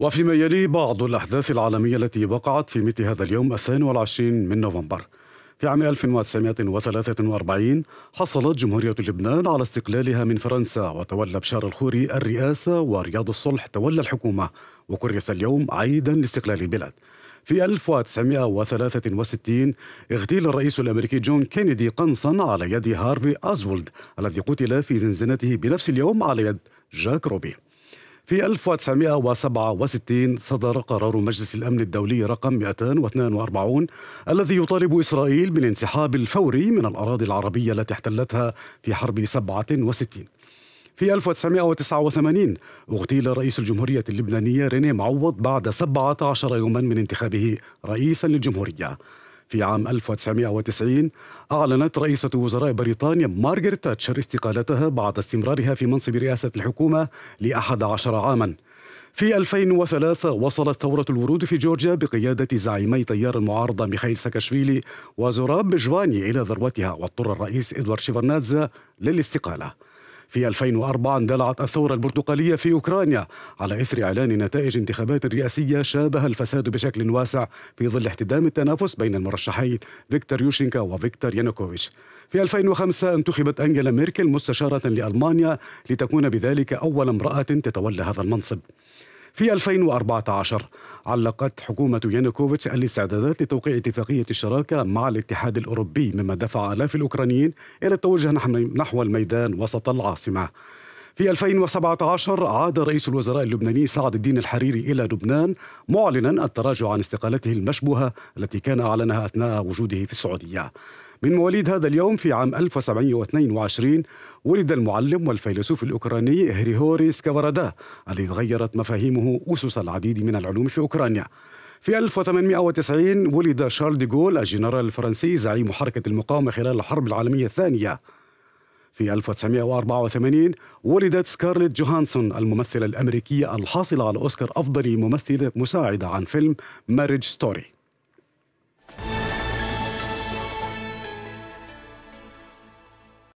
وفيما يلي بعض الأحداث العالمية التي وقعت في مثل هذا اليوم الثاني والعشرين من نوفمبر في عام 1943 حصلت جمهورية لبنان على استقلالها من فرنسا وتولى بشار الخوري الرئاسة ورياض الصلح تولى الحكومة وكرس اليوم عيدا لاستقلال البلاد في 1963 اغتيل الرئيس الامريكي جون كينيدي قنصا على يد هارفي ازولد الذي قتل في زنزانته بنفس اليوم على يد جاك روبي في 1967 صدر قرار مجلس الأمن الدولي رقم 242 الذي يطالب إسرائيل بالانسحاب الفوري من الأراضي العربية التي احتلتها في حرب 67 في 1989 اغتيل رئيس الجمهورية اللبنانية ريني معوض بعد 17 يوما من انتخابه رئيسا للجمهورية في عام 1990 أعلنت رئيسة وزراء بريطانيا مارغريت تاتشر استقالتها بعد استمرارها في منصب رئاسة الحكومة لأحد عشر عاماً في 2003 وصلت ثورة الورود في جورجيا بقيادة زعيمي تيار المعارضة ميخائيل ساكاشفيلي وزوراب بجواني إلى ذروتها واضطر الرئيس إدوارد شيفرنادزا للاستقالة في 2004 اندلعت الثورة البرتقالية في أوكرانيا على إثر إعلان نتائج انتخابات رئاسية شابه الفساد بشكل واسع في ظل احتدام التنافس بين المرشحين فيكتور يوشينكا وفيكتور يانوكوفيتش في 2005 انتخبت أنجيلا ميركل مستشارة لألمانيا لتكون بذلك أول امرأة تتولى هذا المنصب في 2014 علقت حكومة يانوكوفيتش الاستعدادات لتوقيع اتفاقية الشراكة مع الاتحاد الأوروبي مما دفع آلاف الأوكرانيين إلى التوجه نحو الميدان وسط العاصمة في 2017 عاد رئيس الوزراء اللبناني سعد الدين الحريري إلى لبنان معلنا التراجع عن استقالته المشبوهة التي كان أعلنها أثناء وجوده في السعودية من مواليد هذا اليوم في عام 1722 ولد المعلم والفيلسوف الأوكراني هريهوري سكافرادا الذي تغيرت مفاهيمه أسس العديد من العلوم في أوكرانيا في 1890 ولد شارل ديغول الجنرال الفرنسي زعيم حركة المقاومة خلال الحرب العالمية الثانية في 1984 ولدت سكارليت جوهانسون الممثلة الأمريكية الحاصلة على أوسكار أفضل ممثلة مساعدة عن فيلم ماريج ستوري